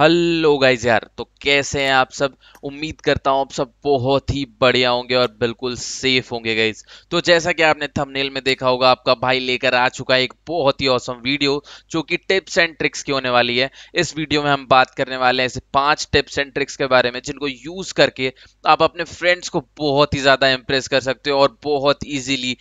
hello guys यार तो कैसे हैं आप सब उम्मीद करता हूं आप सब बहुत ही बढ़िया होंगे और बिल्कुल सेफ होंगे गाइज तो जैसा कि आपने थंबनेल में देखा होगा आपका भाई लेकर आ चुका है एक बहुत ही औसम वीडियो जो कि टिप्स एंड ट्रिक्स की होने वाली है इस वीडियो में हम बात करने वाले हैं ऐसे पांच टिप्स एंड ट्रिक्स के बारे में जिनको यूज करके आप अपने फ्रेंड्स को बहुत ही ज्यादा इंप्रेस कर सकते हो और बहुत ईजिली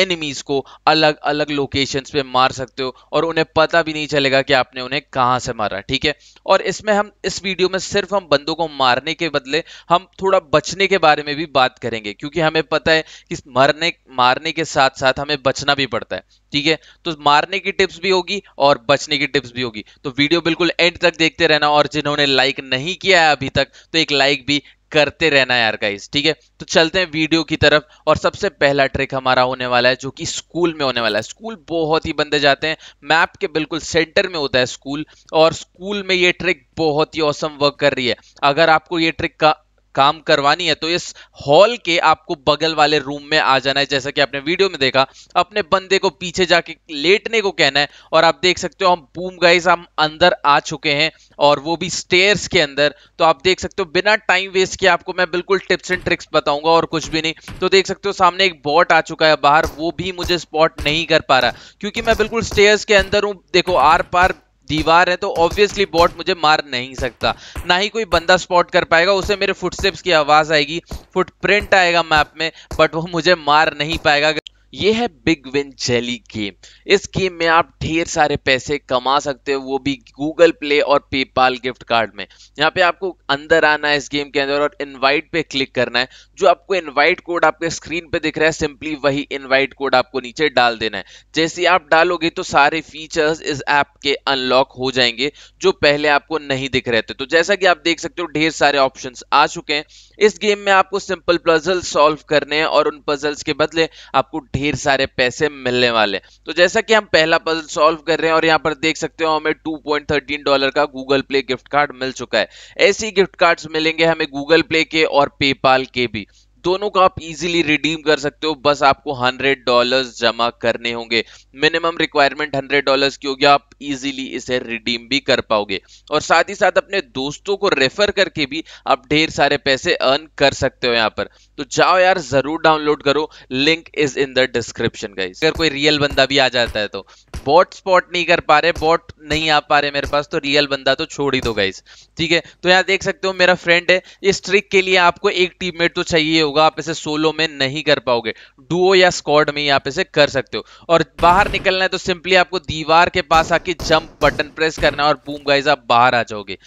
एनिमीज को अलग अलग लोकेशन पे मार सकते हो और उन्हें पता भी नहीं चलेगा कि आपने उन्हें कहाँ से मारा ठीक है और इसमें हम इस वीडियो में सिर्फ हम बंदों को मारने के बदले हम थोड़ा बचने के बारे में भी बात करेंगे क्योंकि हमें पता है कि मरने मारने के साथ साथ हमें बचना भी पड़ता है ठीक है तो मारने की टिप्स भी होगी और बचने की टिप्स भी होगी तो वीडियो बिल्कुल एंड तक देखते रहना और जिन्होंने लाइक नहीं किया है अभी तक तो एक लाइक भी करते रहना यार गाइस ठीक है तो चलते हैं वीडियो की तरफ और सबसे पहला ट्रिक हमारा होने वाला है जो कि स्कूल में होने वाला है स्कूल बहुत ही बंदे जाते हैं मैप के बिल्कुल सेंटर में होता है स्कूल और स्कूल में ये ट्रिक बहुत ही औसम वर्क कर रही है अगर आपको ये ट्रिक का काम करवानी है तो इस हॉल के आपको बगल वाले रूम में आ जाना है जैसा कि आपने वीडियो में देखा अपने बंदे को पीछे जाके लेटने को कहना है और आप देख सकते हो हम बूम गाइज हम अंदर आ चुके हैं और वो भी स्टेयर्स के अंदर तो आप देख सकते हो बिना टाइम वेस्ट किए आपको मैं बिल्कुल टिप्स एंड ट्रिक्स बताऊंगा और कुछ भी नहीं तो देख सकते हो सामने एक बॉट आ चुका है बाहर वो भी मुझे स्पॉट नहीं कर पा रहा क्योंकि मैं बिल्कुल स्टेयर्स के अंदर हूँ देखो आर पार दीवार है तो ऑब्वियसली बॉट मुझे मार नहीं सकता ना ही कोई बंदा स्पॉट कर पाएगा उसे मेरे फुटस्टेप्स की आवाज़ आएगी फुटप्रिंट आएगा मैप में बट वो मुझे मार नहीं पाएगा ये है बिग विन जेली गेम इस गेम में आप ढेर सारे पैसे कमा सकते हो वो भी गूगल प्ले और पेपाल गिफ्ट कार्ड में यहाँ पे आपको अंदर आना है इस गेम के अंदर और इनवाइट पे क्लिक करना है जो आपको इनवाइट कोड आपके स्क्रीन पे दिख रहा है सिंपली वही इनवाइट कोड आपको नीचे डाल देना है जैसे आप डालोगे तो सारे फीचर्स इस ऐप के अनलॉक हो जाएंगे जो पहले आपको नहीं दिख रहे थे तो जैसा कि आप देख सकते हो ढेर सारे ऑप्शन आ चुके हैं इस गेम में आपको सिंपल पजल सॉल्व करने हैं और उन पजल्स के बदले आपको ढेर ढेर सारे पैसे मिलने वाले तो जैसा कि हम पहला पजल सॉल्व कर रहे हैं और यहाँ पर देख सकते हो हमें 2.13 डॉलर का गूगल प्ले गिफ्ट कार्ड मिल चुका है ऐसी गिफ्ट कार्ड्स मिलेंगे हमें गूगल प्ले के और पेपाल के भी दोनों को आप इजीली रिडीम कर सकते हो बस आपको हंड्रेड डॉलर्स जमा करने होंगे मिनिमम रिक्वायरमेंट हंड्रेड डॉलर्स की होगी आप इजीली इसे रिडीम भी कर पाओगे और साथ ही साथ अपने दोस्तों को रेफर करके भी आप ढेर सारे पैसे अर्न कर सकते हो यहाँ पर तो जाओ यार जरूर डाउनलोड करो link is in the description का अगर कोई रियल बंदा भी आ जाता है तो बॉट स्पॉट नहीं कर पा रहे बॉट नहीं आ पा रहे मेरे पास तो रियल बंदा तो छोड़ ही दो गाइज ठीक है तो यहाँ देख सकते हो मेरा फ्रेंड है इस ट्रिक के लिए आपको एक टीममेट तो चाहिए होगा आप इसे सोलो में नहीं कर पाओगे डुओ या स्कॉड में ही आप इसे कर सकते हो और बाहर निकलना है तो सिंपली आपको दीवार के पास आके जंप बटन प्रेस करना और बूम गाइज आप बाहर आ जाओगे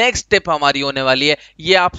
नेक्स्ट स्टेप हमारी होने वाली है ये आप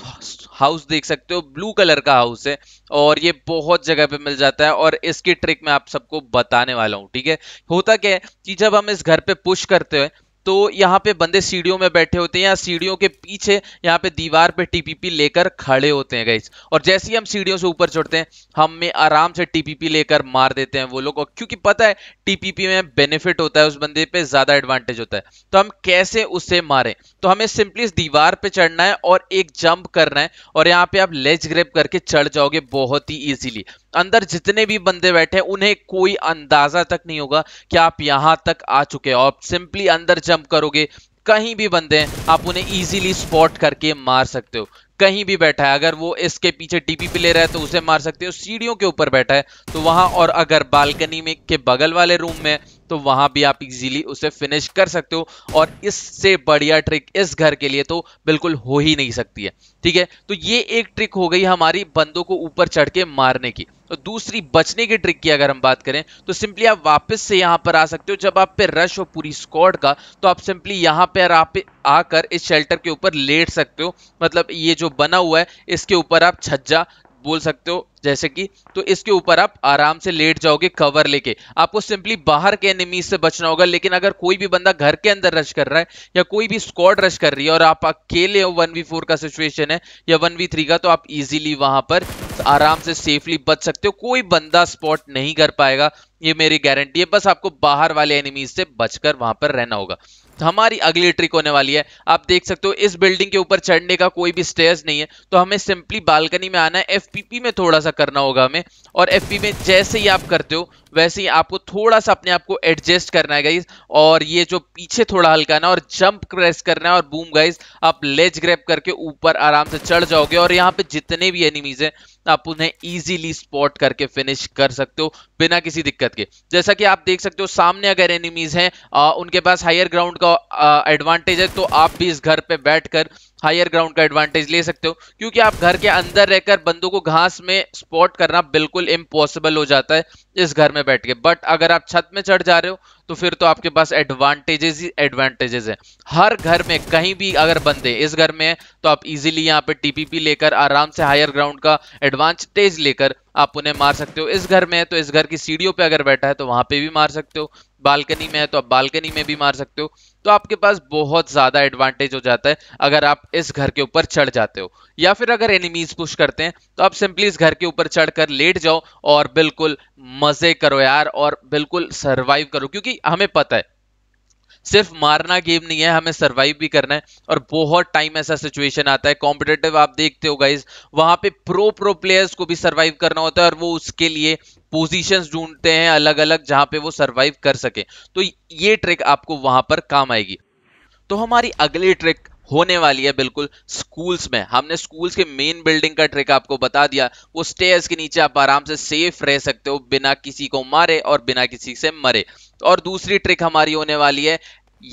हाउस देख सकते हो ब्लू कलर का हाउस है और ये बहुत जगह पे मिल जाता है और इसकी ट्रिक मैं आप सबको बताने वाला हूँ ठीक है होता क्या है कि जब हम इस घर पे पुश करते हैं तो यहाँ पे बंदे सीढ़ियों में बैठे होते हैं या सीढ़ियों के पीछे यहाँ पे दीवार पे टीपीपी लेकर खड़े होते हैं गाइज और जैसे ही हम सीढ़ियों से ऊपर चढ़ते हैं हमें आराम से टीपीपी लेकर मार देते हैं वो लोग और क्योंकि पता है टीपीपी में बेनिफिट होता है उस बंदे पे ज्यादा एडवांटेज होता है तो हम कैसे उससे मारे तो हमें सिंपली दीवार पे चढ़ना है और एक जंप करना है और यहाँ पे आप लेज ग्रेप करके चढ़ जाओगे बहुत ही ईजिली अंदर जितने भी बंदे बैठे हैं उन्हें कोई अंदाजा तक नहीं होगा कि आप यहां तक आ चुके हो आप सिंपली अंदर जंप जंप करोगे कहीं भी बंदे हैं आप उन्हें इजीली स्पॉट करके मार सकते हो कहीं भी बैठा है अगर वो इसके पीछे टीपी पे ले रहा है तो उसे मार सकते हो सीढ़ियों के ऊपर बैठा है तो वहां और अगर बालकनी में के बगल वाले रूम में तो वहां भी आप इजीली उसे फिनिश कर सकते हो और इससे बढ़िया ट्रिक इस घर के लिए तो बिल्कुल हो ही नहीं सकती है ठीक है तो ये एक ट्रिक हो गई हमारी बंदों को ऊपर चढ़ के मारने की और तो दूसरी बचने की ट्रिक की अगर हम बात करें तो सिंपली आप वापस से यहाँ पर आ सकते हो जब आप पे रश हो पूरी स्कॉड का तो आप सिंपली यहाँ पर आप आकर इस शेल्टर के ऊपर लेट सकते हो मतलब ये जो बना हुआ है इसके ऊपर आप छज्जा बोल सकते हो जैसे कि तो इसके ऊपर आप आराम से लेट जाओगे कवर लेके आपको सिंपली बाहर के एनिमीज से बचना होगा लेकिन अगर कोई भी बंदा घर के अंदर रश कर रहा है या कोई भी स्क्वाड रश कर रही है और आप अकेले हो वन वी फोर का सिचुएशन है या वन वी थ्री का तो आप इजीली वहां पर आराम से सेफली बच सकते हो कोई बंदा स्पॉट नहीं कर पाएगा ये मेरी गारंटी है बस आपको बाहर वाले एनिमीज से बचकर वहां पर रहना होगा तो हमारी अगली ट्रिक होने वाली है आप देख सकते हो इस बिल्डिंग के ऊपर चढ़ने का कोई भी स्टेयर्स नहीं है तो हमें सिंपली बालकनी में आना है एफपीपी में थोड़ा सा करना होगा हमें और एफपी में जैसे ही आप करते हो वैसे ही आपको थोड़ा सा अपने आप को एडजस्ट करना है गाइज और ये जो पीछे थोड़ा हल्का ना और जंप क्रेस करना है और बूम गाइज आप लेज ग्रैप करके ऊपर आराम से चढ़ जाओगे और यहाँ पे जितने भी एनिमीज है आप उन्हें इजीली स्पॉट करके फिनिश कर सकते हो बिना किसी दिक्कत के जैसा कि आप देख सकते हो सामने अगर एनिमीज हैं उनके पास हायर ग्राउंड का एडवांटेज है तो आप भी इस घर पे बैठकर हायर ग्राउंड का एडवांटेज ले सकते हो क्योंकि आप घर के अंदर रहकर बंदों को घास में स्पॉट करना बिल्कुल इम्पॉसिबल हो जाता है इस घर में बैठ के बट अगर आप छत में चढ़ जा रहे हो तो फिर तो आपके पास एडवांटेजेस ही एडवांटेजेस हैं हर घर में कहीं भी अगर बंदे इस घर में है तो आप इजीली यहाँ पे टीपीपी लेकर आराम से हायर ग्राउंड का एडवांटेज लेकर आप उन्हें मार सकते हो इस घर में है तो इस घर की सीढ़ियों पे अगर बैठा है तो वहां पे भी मार सकते हो बालकनी में है तो आप बालकनी में भी मार सकते हो तो आपके पास बहुत ज्यादा एडवांटेज हो जाता है अगर आप इस घर के ऊपर चढ़ जाते हो या फिर अगर एनिमीज पुश करते हैं तो आप सिंपली इस घर के ऊपर चढ़कर लेट जाओ और बिल्कुल मजे करो यार और बिल्कुल सर्वाइव करो क्योंकि हमें पता है सिर्फ मारना गेम नहीं है हमें सर्वाइव भी करना है और बहुत टाइम ऐसा सिचुएशन आता है कॉम्पिटेटिव आप देखते हो गाइज वहां पे प्रो प्रो प्लेयर्स को भी सर्वाइव करना होता है और वो उसके लिए पोजीशंस ढूंढते हैं अलग अलग जहां पे वो सरवाइव कर सके तो ये ट्रिक आपको वहां पर काम आएगी तो हमारी अगली ट्रिक होने वाली है बिल्कुल स्कूल्स में हमने स्कूल्स के मेन बिल्डिंग का ट्रिक आपको बता दिया वो स्टेयर्स के नीचे आप आराम से सेफ रह सकते हो बिना किसी को मारे और बिना किसी से मरे और दूसरी ट्रिक हमारी होने वाली है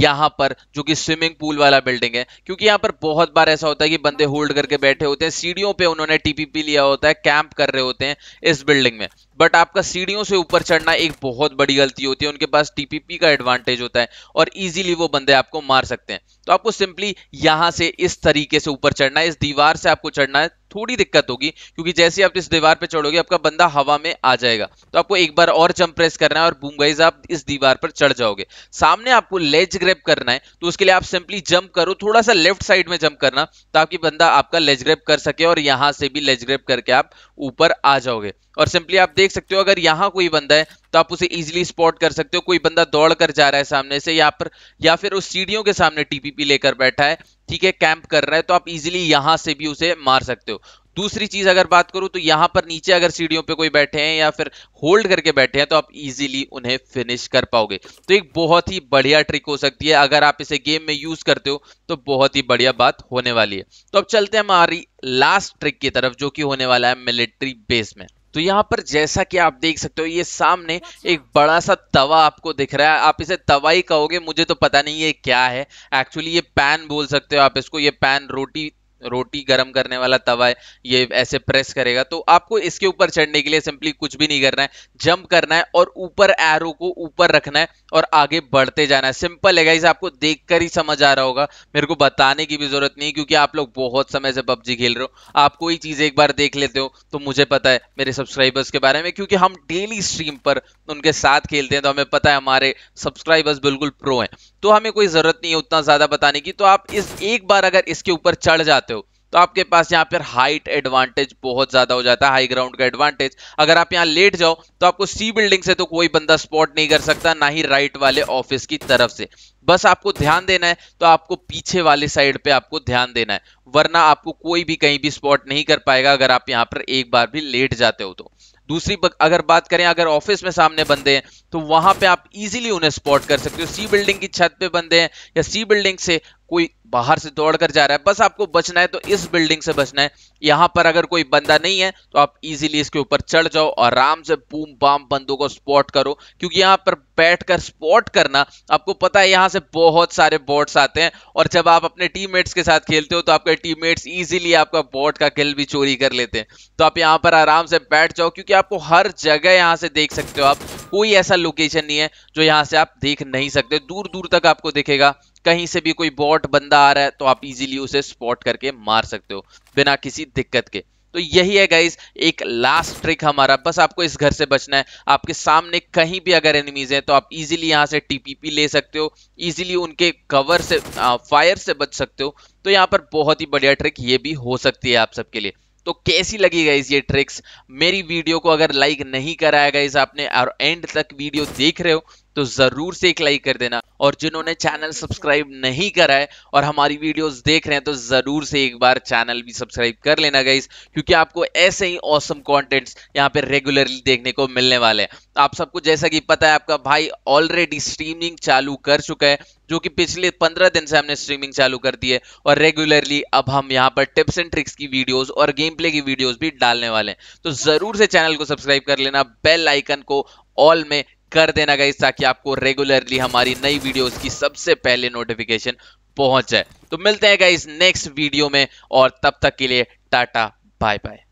यहां पर जो कि स्विमिंग पूल वाला बिल्डिंग है क्योंकि यहां पर बहुत बार ऐसा होता है कि बंदे होल्ड करके बैठे होते हैं सीढ़ियों पे उन्होंने टीपीपी लिया होता है कैंप कर रहे होते हैं इस बिल्डिंग में बट आपका सीढ़ियों से ऊपर चढ़ना एक बहुत बड़ी गलती होती है उनके पास टीपीपी का एडवांटेज होता है और इजीली वो बंदे आपको मार सकते हैं तो आपको सिंपली यहां से इस तरीके से ऊपर चढ़ना है इस दीवार से आपको चढ़ना है थोड़ी दिक्कत होगी क्योंकि जैसे आप इस दीवार पर चढ़ोगे आपका बंदा हवा में आ जाएगा तो आपको एक बार और जंप प्रेस करना है और बूम आप इस दीवार पर चढ़ जाओगे सामने आपको लेज ग्रेप करना है तो उसके लिए आप सिंपली जंप करो थोड़ा सा लेफ्ट साइड में जंप करना ताकि बंदा आपका लेज ग्रेप कर सके और यहां से भी लेज ग्रेप करके आप ऊपर आ जाओगे और सिंपली आप देख सकते हो अगर यहाँ कोई बंदा है तो आप उसे इजिली स्पॉट कर सकते हो कोई बंदा दौड़ कर जा रहा है सामने से या पर या फिर उस सीढ़ियों के सामने टीपीपी लेकर बैठा है ठीक है कैंप कर रहा है तो आप इजिली यहाँ से भी उसे मार सकते हो दूसरी चीज अगर बात करूं तो यहां पर नीचे अगर सीढ़ियों पे कोई बैठे हैं या फिर होल्ड करके बैठे हैं तो आप इजीली उन्हें फिनिश कर पाओगे तो एक बहुत ही बढ़िया ट्रिक हो सकती है अगर आप इसे गेम में यूज करते हो तो बहुत ही बढ़िया बात होने वाली है तो अब चलते हैं हमारी लास्ट ट्रिक की तरफ जो कि होने वाला है मिलिट्री बेस में तो यहाँ पर जैसा कि आप देख सकते हो ये सामने एक बड़ा सा तवा आपको दिख रहा है आप इसे तवा ही कहोगे मुझे तो पता नहीं ये क्या है एक्चुअली ये पैन बोल सकते हो आप इसको ये पैन रोटी रोटी गर्म करने वाला तवा है ये ऐसे प्रेस करेगा तो आपको इसके ऊपर चढ़ने के लिए सिंपली कुछ भी नहीं करना है जंप करना है और ऊपर एरो को ऊपर रखना है और आगे बढ़ते जाना है सिंपल है इसे आपको देखकर ही समझ आ रहा होगा मेरे को बताने की भी जरूरत नहीं क्योंकि आप लोग बहुत समय से पबजी खेल रहे हो आप कोई चीज एक बार देख लेते हो तो मुझे पता है मेरे सब्सक्राइबर्स के बारे में क्योंकि हम डेली स्ट्रीम पर उनके साथ खेलते हैं तो हमें पता है हमारे सब्सक्राइबर्स बिल्कुल प्रो हैं तो हमें कोई ज़रूरत नहीं है उतना ज़्यादा बताने की तो आप इस एक बार अगर इसके ऊपर चढ़ जाते हो तो आपके पास यहाँ पर हाइट एडवांटेज बहुत ज्यादा हो जाता है हाई ग्राउंड का एडवांटेज अगर आप यहाँ लेट जाओ तो आपको सी बिल्डिंग से तो कोई बंदा स्पॉट नहीं कर सकता ना ही राइट वाले ऑफिस की तरफ से बस आपको ध्यान देना है तो आपको पीछे वाले साइड पे आपको ध्यान देना है वरना आपको कोई भी कहीं भी स्पॉट नहीं कर पाएगा अगर आप यहाँ पर एक बार भी लेट जाते हो तो दूसरी अगर बात करें अगर ऑफिस में सामने बंदे हैं तो वहां पे आप इजीली उन्हें स्पॉट कर सकते हो सी बिल्डिंग की छत पे बंदे हैं या सी बिल्डिंग से कोई बाहर से दौड़कर जा रहा है बस आपको बचना है तो इस बिल्डिंग से बचना है यहां पर अगर कोई बंदा नहीं है तो आप इजीली इसके ऊपर चढ़ जाओ और आराम से बूम बाम बंदों को स्पॉट करो क्योंकि यहां पर बैठकर स्पॉट करना आपको पता है यहां से बहुत सारे बॉट्स आते हैं और जब आप अपने टीम के साथ खेलते हो तो आपके टीम इजीली आपका बॉट का किल भी चोरी कर लेते हैं तो आप यहां पर आराम से बैठ जाओ क्योंकि आपको हर जगह यहां से देख सकते हो आप कोई ऐसा लोकेशन नहीं है जो यहां से आप देख नहीं सकते दूर दूर तक आपको दिखेगा कहीं से भी कोई बॉट बंदा आ रहा है तो आप इजीली उसे स्पॉट करके मार सकते हो बिना किसी दिक्कत के तो यही है गाइज एक लास्ट ट्रिक हमारा बस आपको इस घर से बचना है आपके सामने कहीं भी अगर एनिमीज हैं तो आप इजीली यहाँ से टीपीपी ले सकते हो इजीली उनके कवर से आ, फायर से बच सकते हो तो यहाँ पर बहुत ही बढ़िया ट्रिक ये भी हो सकती है आप सबके लिए तो कैसी लगी गाइज ये ट्रिक्स मेरी वीडियो को अगर लाइक नहीं कराया गाइज आपने और एंड तक वीडियो देख रहे हो तो ज़रूर से एक लाइक कर देना और जिन्होंने चैनल सब्सक्राइब नहीं करा है और हमारी वीडियोस देख रहे हैं तो ज़रूर से एक बार चैनल भी सब्सक्राइब कर लेना गाइस क्योंकि आपको ऐसे ही औसम कॉन्टेंट्स यहाँ पे रेगुलरली देखने को मिलने वाले हैं तो आप सबको जैसा कि पता है आपका भाई ऑलरेडी स्ट्रीमिंग चालू कर चुका है जो कि पिछले पंद्रह दिन से हमने स्ट्रीमिंग चालू कर दी है और रेगुलरली अब हम यहाँ पर टिप्स एंड ट्रिक्स की वीडियोस और गेम प्ले की वीडियोस भी डालने वाले हैं तो जरूर से चैनल को सब्सक्राइब कर लेना बेल आइकन को ऑल में कर देना गाइस ताकि आपको रेगुलरली हमारी नई वीडियोस की सबसे पहले नोटिफिकेशन पहुंच जाए तो मिलते हैं गाइस नेक्स्ट वीडियो में और तब तक के लिए टाटा बाय बाय